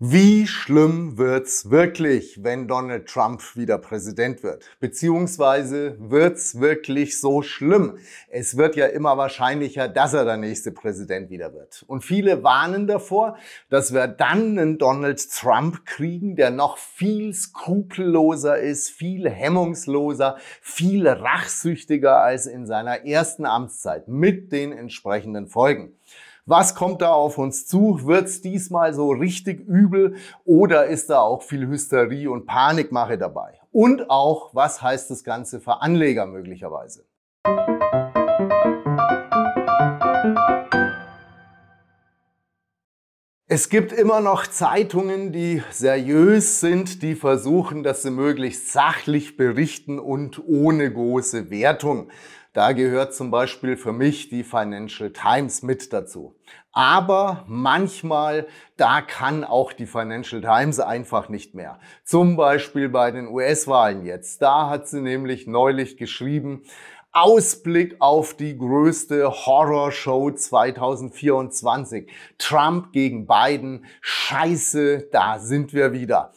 Wie schlimm wird's wirklich, wenn Donald Trump wieder Präsident wird? Beziehungsweise wird's wirklich so schlimm? Es wird ja immer wahrscheinlicher, dass er der nächste Präsident wieder wird. Und viele warnen davor, dass wir dann einen Donald Trump kriegen, der noch viel skrupelloser ist, viel hemmungsloser, viel rachsüchtiger als in seiner ersten Amtszeit mit den entsprechenden Folgen. Was kommt da auf uns zu? Wird es diesmal so richtig übel oder ist da auch viel Hysterie und Panikmache dabei? Und auch, was heißt das Ganze für Anleger möglicherweise? Es gibt immer noch Zeitungen, die seriös sind, die versuchen, dass sie möglichst sachlich berichten und ohne große Wertung. Da gehört zum Beispiel für mich die Financial Times mit dazu. Aber manchmal, da kann auch die Financial Times einfach nicht mehr. Zum Beispiel bei den US-Wahlen jetzt. Da hat sie nämlich neulich geschrieben, Ausblick auf die größte Horrorshow 2024. Trump gegen Biden. Scheiße, da sind wir wieder.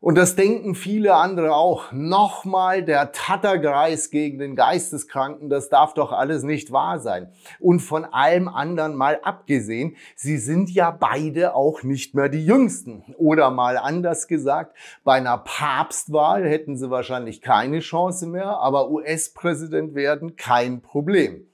Und das denken viele andere auch. Nochmal der Tattergreis gegen den Geisteskranken, das darf doch alles nicht wahr sein. Und von allem anderen mal abgesehen, sie sind ja beide auch nicht mehr die Jüngsten. Oder mal anders gesagt, bei einer Papstwahl hätten sie wahrscheinlich keine Chance mehr, aber US-Präsident werden kein Problem.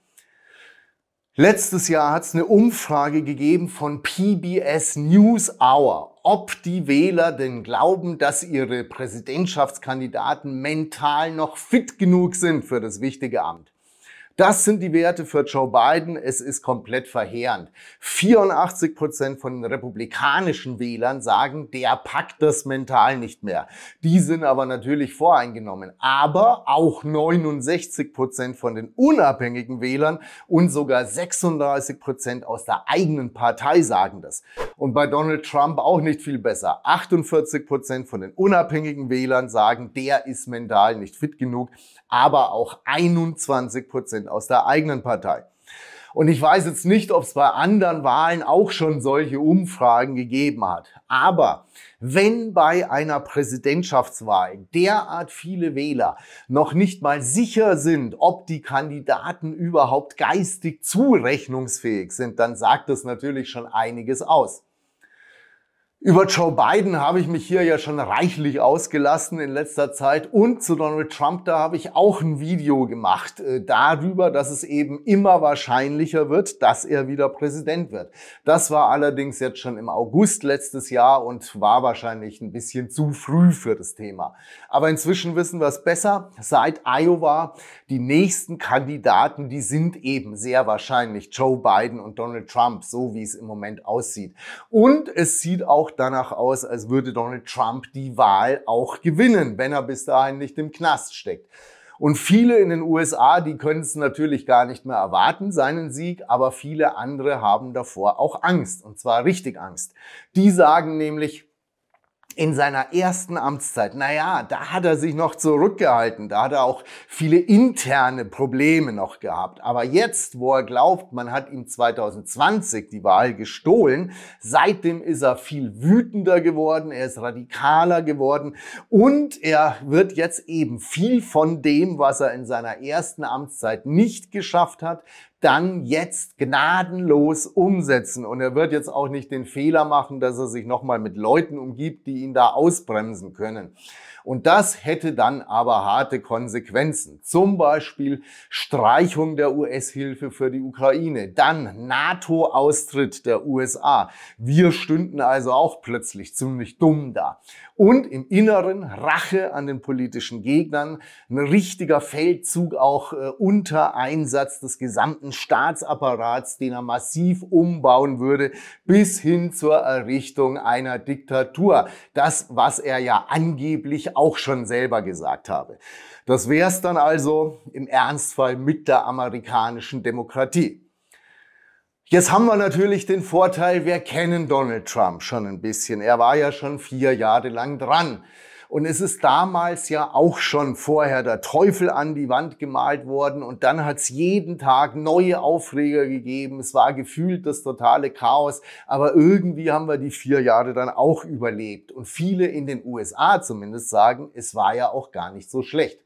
Letztes Jahr hat es eine Umfrage gegeben von PBS News Hour, ob die Wähler denn glauben, dass ihre Präsidentschaftskandidaten mental noch fit genug sind für das wichtige Amt. Das sind die Werte für Joe Biden. Es ist komplett verheerend. 84 Prozent von den republikanischen Wählern sagen, der packt das mental nicht mehr. Die sind aber natürlich voreingenommen. Aber auch 69 Prozent von den unabhängigen Wählern und sogar 36 Prozent aus der eigenen Partei sagen das. Und bei Donald Trump auch nicht viel besser. 48 Prozent von den unabhängigen Wählern sagen, der ist mental nicht fit genug. Aber auch 21 Prozent sind aus der eigenen Partei. Und ich weiß jetzt nicht, ob es bei anderen Wahlen auch schon solche Umfragen gegeben hat. Aber wenn bei einer Präsidentschaftswahl derart viele Wähler noch nicht mal sicher sind, ob die Kandidaten überhaupt geistig zurechnungsfähig sind, dann sagt das natürlich schon einiges aus. Über Joe Biden habe ich mich hier ja schon reichlich ausgelassen in letzter Zeit und zu Donald Trump, da habe ich auch ein Video gemacht äh, darüber, dass es eben immer wahrscheinlicher wird, dass er wieder Präsident wird. Das war allerdings jetzt schon im August letztes Jahr und war wahrscheinlich ein bisschen zu früh für das Thema. Aber inzwischen wissen wir es besser. Seit Iowa die nächsten Kandidaten, die sind eben sehr wahrscheinlich Joe Biden und Donald Trump, so wie es im Moment aussieht. Und es sieht auch danach aus, als würde Donald Trump die Wahl auch gewinnen, wenn er bis dahin nicht im Knast steckt. Und viele in den USA, die können es natürlich gar nicht mehr erwarten, seinen Sieg, aber viele andere haben davor auch Angst, und zwar richtig Angst. Die sagen nämlich, in seiner ersten Amtszeit, naja, da hat er sich noch zurückgehalten, da hat er auch viele interne Probleme noch gehabt. Aber jetzt, wo er glaubt, man hat ihm 2020 die Wahl gestohlen, seitdem ist er viel wütender geworden, er ist radikaler geworden und er wird jetzt eben viel von dem, was er in seiner ersten Amtszeit nicht geschafft hat, dann jetzt gnadenlos umsetzen. Und er wird jetzt auch nicht den Fehler machen, dass er sich nochmal mit Leuten umgibt, die ihn da ausbremsen können. Und das hätte dann aber harte Konsequenzen. Zum Beispiel Streichung der US-Hilfe für die Ukraine, dann NATO-Austritt der USA. Wir stünden also auch plötzlich ziemlich dumm da und im Inneren Rache an den politischen Gegnern, ein richtiger Feldzug auch äh, unter Einsatz des gesamten Staatsapparats, den er massiv umbauen würde, bis hin zur Errichtung einer Diktatur. Das, was er ja angeblich auch schon selber gesagt habe. Das wäre es dann also im Ernstfall mit der amerikanischen Demokratie. Jetzt haben wir natürlich den Vorteil, wir kennen Donald Trump schon ein bisschen. Er war ja schon vier Jahre lang dran. Und es ist damals ja auch schon vorher der Teufel an die Wand gemalt worden und dann hat es jeden Tag neue Aufreger gegeben. Es war gefühlt das totale Chaos, aber irgendwie haben wir die vier Jahre dann auch überlebt. Und viele in den USA zumindest sagen, es war ja auch gar nicht so schlecht.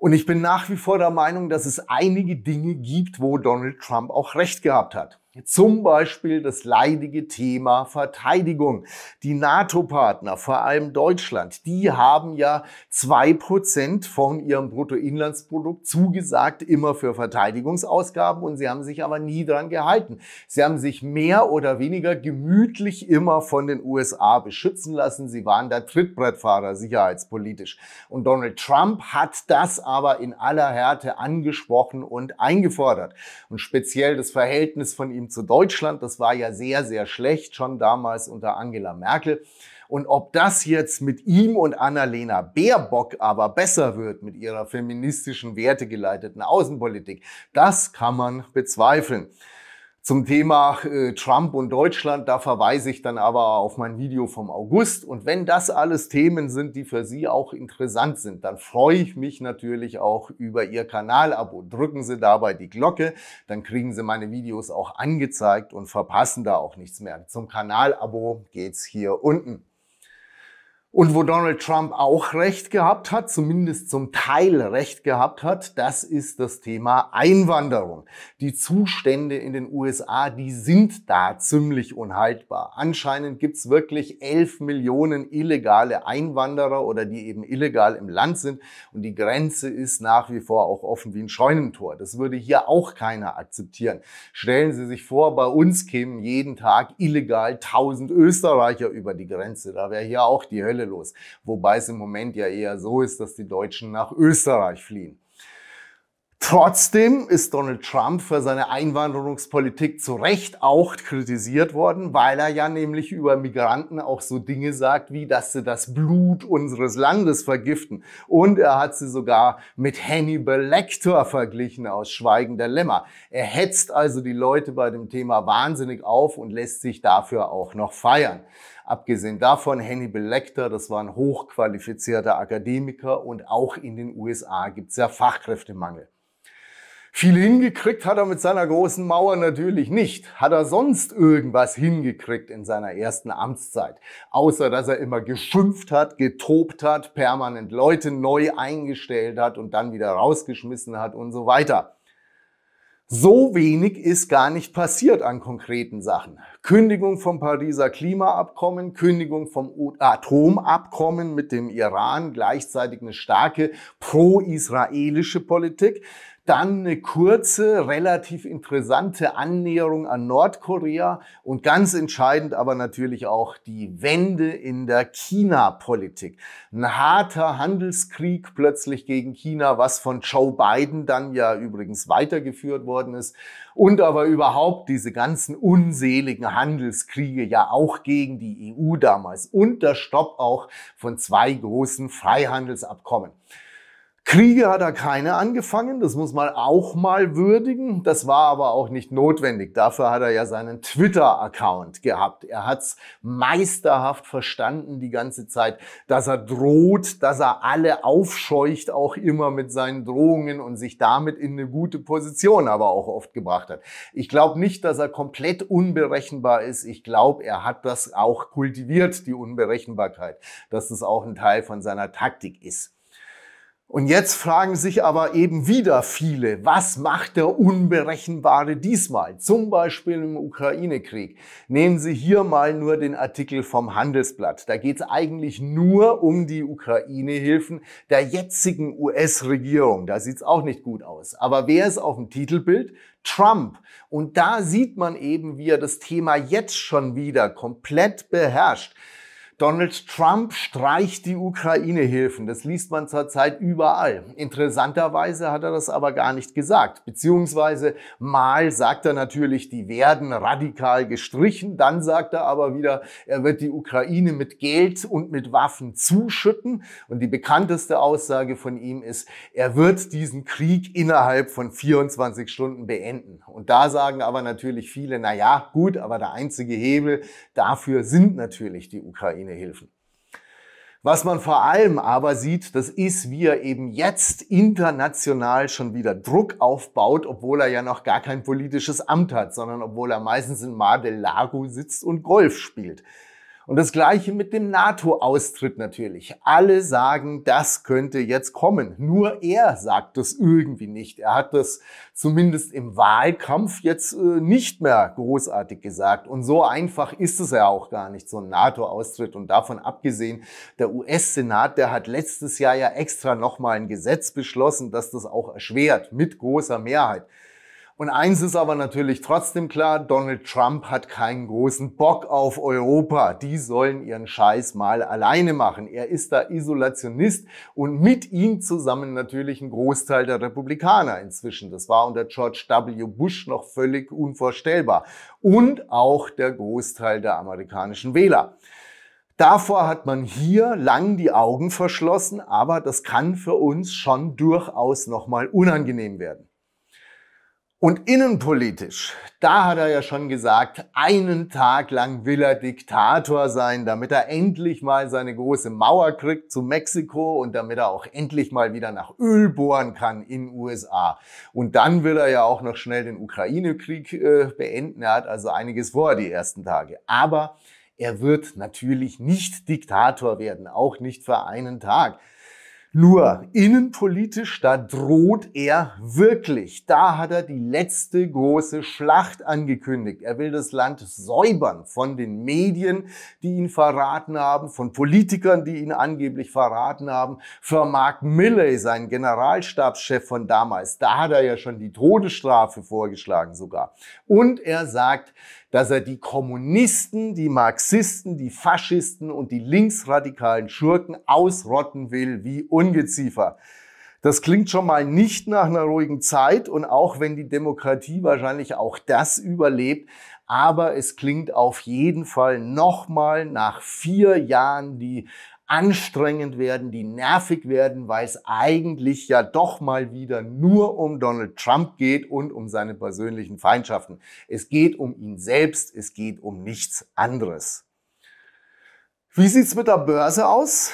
Und ich bin nach wie vor der Meinung, dass es einige Dinge gibt, wo Donald Trump auch recht gehabt hat. Zum Beispiel das leidige Thema Verteidigung. Die NATO-Partner, vor allem Deutschland, die haben ja zwei Prozent von ihrem Bruttoinlandsprodukt zugesagt, immer für Verteidigungsausgaben und sie haben sich aber nie dran gehalten. Sie haben sich mehr oder weniger gemütlich immer von den USA beschützen lassen. Sie waren der Trittbrettfahrer sicherheitspolitisch. Und Donald Trump hat das aber in aller Härte angesprochen und eingefordert. Und speziell das Verhältnis von ihm zu Deutschland. Das war ja sehr, sehr schlecht, schon damals unter Angela Merkel. Und ob das jetzt mit ihm und Annalena Baerbock aber besser wird mit ihrer feministischen, wertegeleiteten Außenpolitik, das kann man bezweifeln. Zum Thema äh, Trump und Deutschland, da verweise ich dann aber auf mein Video vom August. Und wenn das alles Themen sind, die für Sie auch interessant sind, dann freue ich mich natürlich auch über Ihr Kanalabo. Drücken Sie dabei die Glocke, dann kriegen Sie meine Videos auch angezeigt und verpassen da auch nichts mehr. Zum Kanalabo geht's hier unten. Und wo Donald Trump auch recht gehabt hat, zumindest zum Teil recht gehabt hat, das ist das Thema Einwanderung. Die Zustände in den USA, die sind da ziemlich unhaltbar. Anscheinend gibt's wirklich 11 Millionen illegale Einwanderer oder die eben illegal im Land sind. Und die Grenze ist nach wie vor auch offen wie ein Scheunentor. Das würde hier auch keiner akzeptieren. Stellen Sie sich vor, bei uns kämen jeden Tag illegal 1000 Österreicher über die Grenze. Da wäre hier auch die Hölle Hölle los. Wobei es im Moment ja eher so ist, dass die Deutschen nach Österreich fliehen. Trotzdem ist Donald Trump für seine Einwanderungspolitik zu Recht auch kritisiert worden, weil er ja nämlich über Migranten auch so Dinge sagt, wie dass sie das Blut unseres Landes vergiften. Und er hat sie sogar mit Hannibal Lecter verglichen aus Schweigen der Lämmer. Er hetzt also die Leute bei dem Thema wahnsinnig auf und lässt sich dafür auch noch feiern. Abgesehen davon, Hannibal Lecter, das war ein hochqualifizierter Akademiker und auch in den USA gibt es ja Fachkräftemangel. Viel hingekriegt hat er mit seiner großen Mauer natürlich nicht. Hat er sonst irgendwas hingekriegt in seiner ersten Amtszeit? Außer dass er immer geschimpft hat, getobt hat, permanent Leute neu eingestellt hat und dann wieder rausgeschmissen hat und so weiter. So wenig ist gar nicht passiert an konkreten Sachen. Kündigung vom Pariser Klimaabkommen, Kündigung vom Atomabkommen mit dem Iran, gleichzeitig eine starke pro-israelische Politik dann eine kurze, relativ interessante Annäherung an Nordkorea und ganz entscheidend aber natürlich auch die Wende in der China-Politik. Ein harter Handelskrieg plötzlich gegen China, was von Joe Biden dann ja übrigens weitergeführt worden ist und aber überhaupt diese ganzen unseligen Handelskriege ja auch gegen die EU damals und der Stopp auch von zwei großen Freihandelsabkommen. Kriege hat er keine angefangen, das muss man auch mal würdigen. Das war aber auch nicht notwendig. Dafür hat er ja seinen Twitter-Account gehabt. Er hat's meisterhaft verstanden die ganze Zeit, dass er droht, dass er alle aufscheucht, auch immer mit seinen Drohungen und sich damit in eine gute Position aber auch oft gebracht hat. Ich glaube nicht, dass er komplett unberechenbar ist. Ich glaube, er hat das auch kultiviert, die Unberechenbarkeit, dass das auch ein Teil von seiner Taktik ist. Und jetzt fragen sich aber eben wieder viele, was macht der Unberechenbare diesmal? Zum Beispiel im Ukraine-Krieg. Nehmen Sie hier mal nur den Artikel vom Handelsblatt. Da geht es eigentlich nur um die Ukraine-Hilfen der jetzigen US-Regierung. Da sieht es auch nicht gut aus. Aber wer ist auf dem Titelbild? Trump. Und da sieht man eben, wie er das Thema jetzt schon wieder komplett beherrscht. Donald Trump streicht die Ukraine-Hilfen. Das liest man zurzeit überall. Interessanterweise hat er das aber gar nicht gesagt. Beziehungsweise mal sagt er natürlich, die werden radikal gestrichen. Dann sagt er aber wieder, er wird die Ukraine mit Geld und mit Waffen zuschütten. Und die bekannteste Aussage von ihm ist, er wird diesen Krieg innerhalb von 24 Stunden beenden. Und da sagen aber natürlich viele, na ja, gut, aber der einzige Hebel dafür sind natürlich die Ukraine verschiedene Hilfen. Was man vor allem aber sieht, das ist, wie er eben jetzt international schon wieder Druck aufbaut, obwohl er ja noch gar kein politisches Amt hat, sondern obwohl er meistens in Mar del Lago sitzt und Golf spielt. Und das gleiche mit dem NATO-Austritt natürlich. Alle sagen, das könnte jetzt kommen. Nur er sagt das irgendwie nicht. Er hat das zumindest im Wahlkampf jetzt äh, nicht mehr großartig gesagt. Und so einfach ist es ja auch gar nicht, so ein NATO-Austritt. Und davon abgesehen, der US-Senat, der hat letztes Jahr ja extra nochmal ein Gesetz beschlossen, dass das auch erschwert, mit großer Mehrheit. Und eins ist aber natürlich trotzdem klar, Donald Trump hat keinen großen Bock auf Europa. Die sollen ihren Scheiß mal alleine machen. Er ist da Isolationist und mit ihm zusammen natürlich ein Großteil der Republikaner inzwischen. Das war unter George W. Bush noch völlig unvorstellbar. Und auch der Großteil der amerikanischen Wähler. Davor hat man hier lang die Augen verschlossen, aber das kann für uns schon durchaus nochmal unangenehm werden. Und innenpolitisch, da hat er ja schon gesagt, einen Tag lang will er Diktator sein, damit er endlich mal seine große Mauer kriegt zu Mexiko und damit er auch endlich mal wieder nach Öl bohren kann in USA. Und dann will er ja auch noch schnell den Ukraine-Krieg äh, beenden. Er hat also einiges vor die ersten Tage. Aber er wird natürlich nicht Diktator werden, auch nicht für einen Tag. Nur innenpolitisch, da droht er wirklich. Da hat er die letzte große Schlacht angekündigt. Er will das Land säubern von den Medien, die ihn verraten haben, von Politikern, die ihn angeblich verraten haben, Für Mark Milley, seinen Generalstabschef von damals. Da hat er ja schon die Todesstrafe vorgeschlagen sogar. Und er sagt, dass er die Kommunisten, die Marxisten, die Faschisten und die linksradikalen Schurken ausrotten will wie Ungeziefer. Das klingt schon mal nicht nach einer ruhigen Zeit und auch wenn die Demokratie wahrscheinlich auch das überlebt, aber es klingt auf jeden Fall nochmal nach vier Jahren, die anstrengend werden, die nervig werden, weil es eigentlich ja doch mal wieder nur um Donald Trump geht und um seine persönlichen Feindschaften. Es geht um ihn selbst, es geht um nichts anderes. Wie sieht's mit der Börse aus?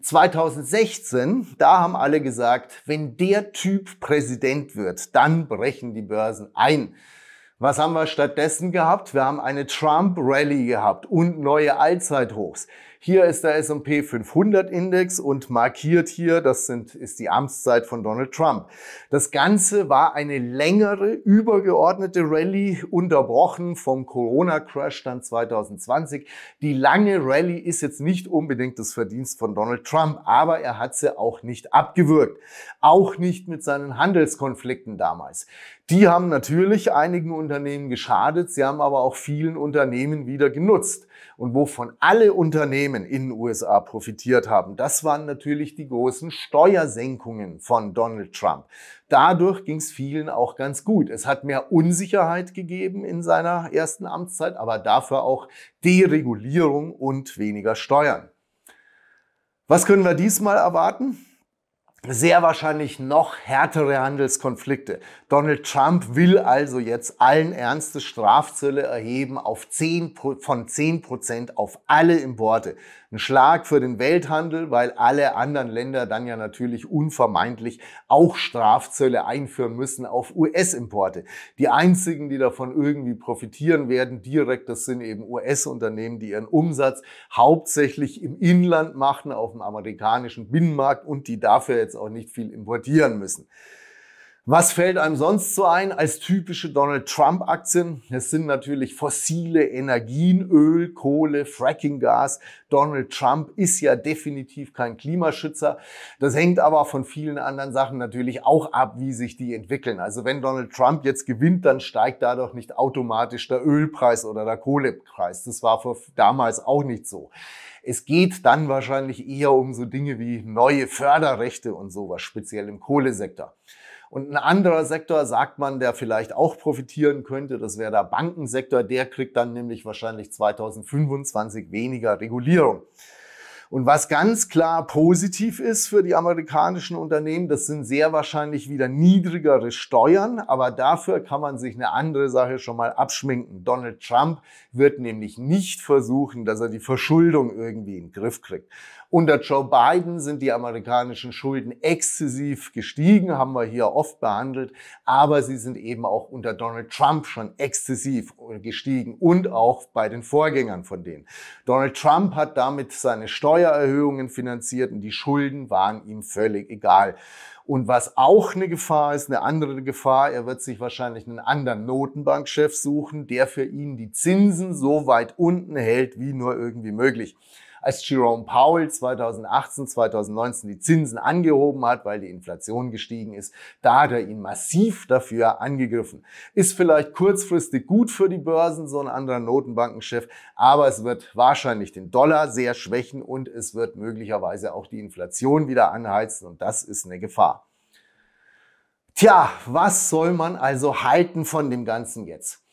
2016, da haben alle gesagt, wenn der Typ Präsident wird, dann brechen die Börsen ein. Was haben wir stattdessen gehabt? Wir haben eine Trump-Rally gehabt und neue Allzeithochs. Hier ist der S&P 500 Index und markiert hier, das sind, ist die Amtszeit von Donald Trump. Das Ganze war eine längere, übergeordnete Rallye, unterbrochen vom Corona-Crash dann 2020. Die lange Rallye ist jetzt nicht unbedingt das Verdienst von Donald Trump, aber er hat sie auch nicht abgewürgt. Auch nicht mit seinen Handelskonflikten damals. Die haben natürlich einigen Unternehmen geschadet, sie haben aber auch vielen Unternehmen wieder genutzt und wovon alle Unternehmen in den USA profitiert haben, das waren natürlich die großen Steuersenkungen von Donald Trump. Dadurch ging es vielen auch ganz gut. Es hat mehr Unsicherheit gegeben in seiner ersten Amtszeit, aber dafür auch Deregulierung und weniger Steuern. Was können wir diesmal erwarten? sehr wahrscheinlich noch härtere Handelskonflikte. Donald Trump will also jetzt allen Ernstes Strafzölle erheben auf 10, von 10% auf alle Importe. Ein Schlag für den Welthandel, weil alle anderen Länder dann ja natürlich unvermeidlich auch Strafzölle einführen müssen auf US-Importe. Die einzigen, die davon irgendwie profitieren werden, direkt, das sind eben US-Unternehmen, die ihren Umsatz hauptsächlich im Inland machen, auf dem amerikanischen Binnenmarkt und die dafür jetzt jetzt auch nicht viel importieren müssen. Was fällt einem sonst so ein als typische Donald Trump Aktien? Es sind natürlich fossile Energien, Öl, Kohle, Fracking Gas. Donald Trump ist ja definitiv kein Klimaschützer. Das hängt aber von vielen anderen Sachen natürlich auch ab, wie sich die entwickeln. Also wenn Donald Trump jetzt gewinnt, dann steigt dadurch nicht automatisch der Ölpreis oder der Kohlepreis. Das war damals auch nicht so. Es geht dann wahrscheinlich eher um so Dinge wie neue Förderrechte und sowas, speziell im Kohlesektor. Und ein anderer Sektor sagt man, der vielleicht auch profitieren könnte, das wäre der Bankensektor, der kriegt dann nämlich wahrscheinlich 2025 weniger Regulierung. Und was ganz klar positiv ist für die amerikanischen Unternehmen, das sind sehr wahrscheinlich wieder niedrigere Steuern, aber dafür kann man sich eine andere Sache schon mal abschminken. Donald Trump wird nämlich nicht versuchen, dass er die Verschuldung irgendwie in den Griff kriegt. Unter Joe Biden sind die amerikanischen Schulden exzessiv gestiegen, haben wir hier oft behandelt, aber sie sind eben auch unter Donald Trump schon exzessiv gestiegen und auch bei den Vorgängern von denen. Donald Trump hat damit seine Steuern Steuererhöhungen finanzierten. Die Schulden waren ihm völlig egal. Und was auch eine Gefahr ist, eine andere Gefahr, er wird sich wahrscheinlich einen anderen Notenbankchef suchen, der für ihn die Zinsen so weit unten hält wie nur irgendwie möglich als Jerome Powell 2018, 2019 die Zinsen angehoben hat, weil die Inflation gestiegen ist. Da hat er ihn massiv dafür angegriffen. Ist vielleicht kurzfristig gut für die Börsen, so ein anderer Notenbankenchef, aber es wird wahrscheinlich den Dollar sehr schwächen und es wird möglicherweise auch die Inflation wieder anheizen und das ist eine Gefahr. Tja, was soll man also halten von dem Ganzen jetzt?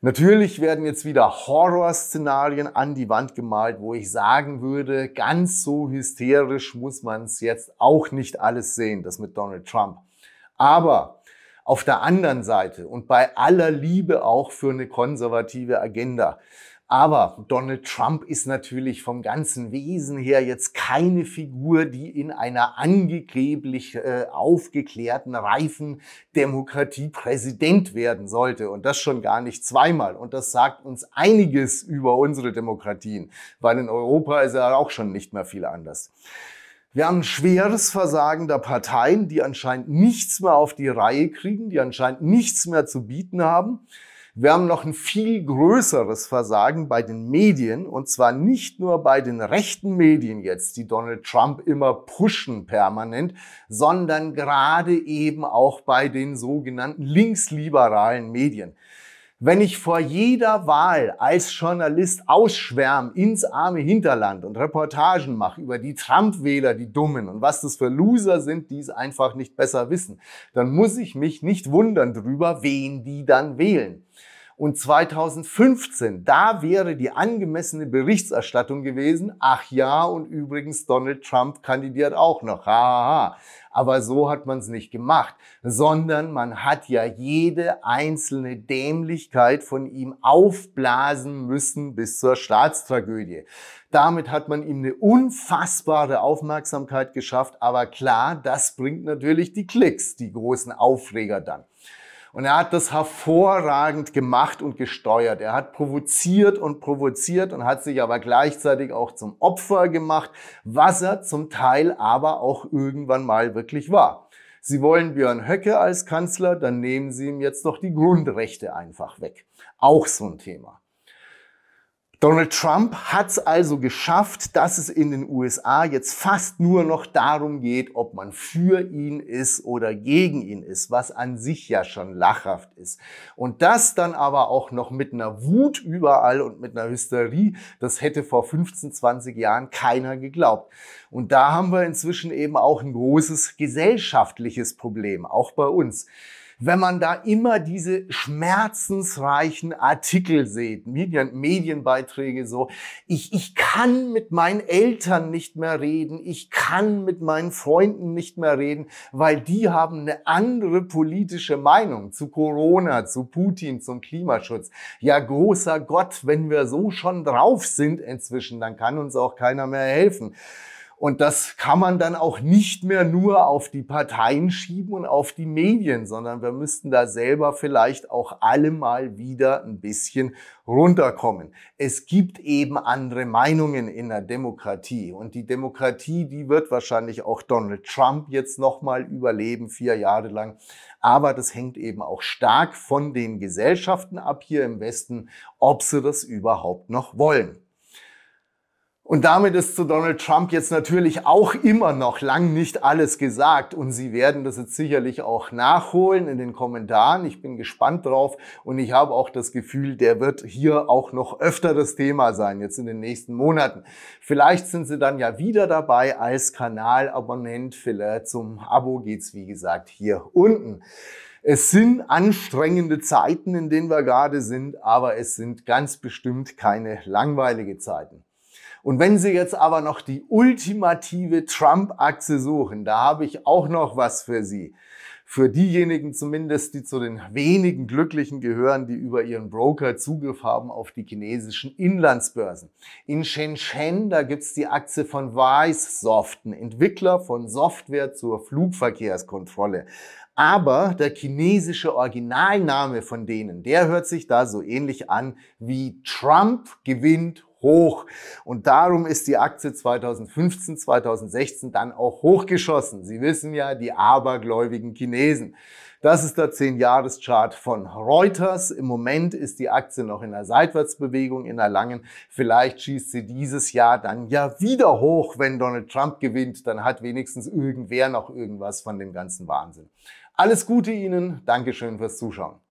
Natürlich werden jetzt wieder Horrorszenarien an die Wand gemalt, wo ich sagen würde, ganz so hysterisch muss man es jetzt auch nicht alles sehen, das mit Donald Trump. Aber auf der anderen Seite und bei aller Liebe auch für eine konservative Agenda, aber Donald Trump ist natürlich vom ganzen Wesen her jetzt keine Figur, die in einer angeblich äh, aufgeklärten, reifen Demokratie Präsident werden sollte. Und das schon gar nicht zweimal. Und das sagt uns einiges über unsere Demokratien, weil in Europa ist er auch schon nicht mehr viel anders. Wir haben ein schweres Versagen der Parteien, die anscheinend nichts mehr auf die Reihe kriegen, die anscheinend nichts mehr zu bieten haben. Wir haben noch ein viel größeres Versagen bei den Medien und zwar nicht nur bei den rechten Medien jetzt, die Donald Trump immer pushen permanent, sondern gerade eben auch bei den sogenannten linksliberalen Medien. Wenn ich vor jeder Wahl als Journalist ausschwärm ins arme Hinterland und Reportagen mache über die Trump-Wähler, die Dummen und was das für Loser sind, die es einfach nicht besser wissen, dann muss ich mich nicht wundern drüber, wen die dann wählen und 2015. Da wäre die angemessene Berichterstattung gewesen. Ach ja, und übrigens, Donald Trump kandidiert auch noch. Haha. Aber so hat man es nicht gemacht, sondern man hat ja jede einzelne Dämlichkeit von ihm aufblasen müssen bis zur Staatstragödie. Damit hat man ihm eine unfassbare Aufmerksamkeit geschafft, aber klar, das bringt natürlich die Klicks, die großen Aufreger dann. Und er hat das hervorragend gemacht und gesteuert. Er hat provoziert und provoziert und hat sich aber gleichzeitig auch zum Opfer gemacht, was er zum Teil aber auch irgendwann mal wirklich war. Sie wollen Björn Höcke als Kanzler, dann nehmen Sie ihm jetzt doch die Grundrechte einfach weg. Auch so ein Thema. Donald Trump hat es also geschafft, dass es in den USA jetzt fast nur noch darum geht, ob man für ihn ist oder gegen ihn ist, was an sich ja schon lachhaft ist. Und das dann aber auch noch mit einer Wut überall und mit einer Hysterie, das hätte vor 15, 20 Jahren keiner geglaubt. Und da haben wir inzwischen eben auch ein großes gesellschaftliches Problem, auch bei uns wenn man da immer diese schmerzensreichen Artikel sieht, Medien, Medienbeiträge so, ich, ich kann mit meinen Eltern nicht mehr reden, ich kann mit meinen Freunden nicht mehr reden, weil die haben eine andere politische Meinung zu Corona, zu Putin, zum Klimaschutz. Ja, großer Gott, wenn wir so schon drauf sind inzwischen, dann kann uns auch keiner mehr helfen. Und das kann man dann auch nicht mehr nur auf die Parteien schieben und auf die Medien, sondern wir müssten da selber vielleicht auch alle mal wieder ein bisschen runterkommen. Es gibt eben andere Meinungen in der Demokratie und die Demokratie, die wird wahrscheinlich auch Donald Trump jetzt nochmal überleben, vier Jahre lang. Aber das hängt eben auch stark von den Gesellschaften ab hier im Westen, ob sie das überhaupt noch wollen. Und damit ist zu Donald Trump jetzt natürlich auch immer noch lang nicht alles gesagt. Und Sie werden das jetzt sicherlich auch nachholen in den Kommentaren. Ich bin gespannt drauf. Und ich habe auch das Gefühl, der wird hier auch noch öfter das Thema sein, jetzt in den nächsten Monaten. Vielleicht sind Sie dann ja wieder dabei als Kanalabonnent. Vielleicht zum Abo geht's, wie gesagt, hier unten. Es sind anstrengende Zeiten, in denen wir gerade sind, aber es sind ganz bestimmt keine langweilige Zeiten. Und wenn Sie jetzt aber noch die ultimative Trump-Achse suchen, da habe ich auch noch was für Sie. Für diejenigen zumindest, die zu den wenigen Glücklichen gehören, die über ihren Broker Zugriff haben auf die chinesischen Inlandsbörsen. In Shenzhen, da gibt es die Aktie von Wisesoft, ein Entwickler von Software zur Flugverkehrskontrolle. Aber der chinesische Originalname von denen, der hört sich da so ähnlich an wie Trump gewinnt hoch. Und darum ist die Aktie 2015, 2016 dann auch hochgeschossen. Sie wissen ja, die abergläubigen Chinesen. Das ist der 10-Jahres-Chart von Reuters. Im Moment ist die Aktie noch in einer Seitwärtsbewegung, in einer langen. Vielleicht schießt sie dieses Jahr dann ja wieder hoch, wenn Donald Trump gewinnt. Dann hat wenigstens irgendwer noch irgendwas von dem ganzen Wahnsinn. Alles Gute Ihnen. Dankeschön fürs Zuschauen.